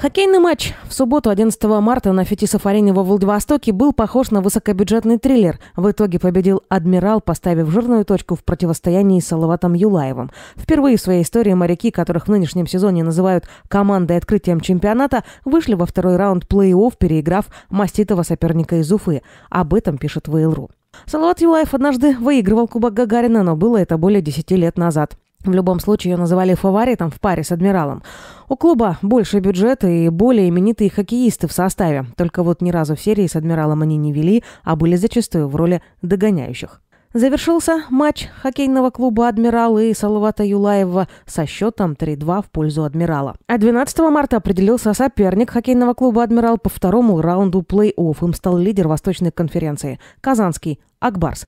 Хоккейный матч в субботу 11 марта на Фетисов-арене во Владивостоке был похож на высокобюджетный триллер. В итоге победил «Адмирал», поставив жирную точку в противостоянии с Салаватом Юлаевым. Впервые в своей истории моряки, которых в нынешнем сезоне называют «командой открытием чемпионата», вышли во второй раунд плей-офф, переиграв маститого соперника из Уфы. Об этом пишет Вейлру. Салават Юлаев однажды выигрывал Кубок Гагарина, но было это более 10 лет назад. В любом случае, ее называли фаворитом в паре с «Адмиралом». У клуба больше бюджета и более именитые хоккеисты в составе. Только вот ни разу в серии с «Адмиралом» они не вели, а были зачастую в роли догоняющих. Завершился матч хоккейного клуба «Адмирал» и Салавата Юлаева со счетом 3-2 в пользу «Адмирала». А 12 марта определился соперник хоккейного клуба «Адмирал» по второму раунду плей-офф. Им стал лидер Восточной конференции – казанский «Акбарс».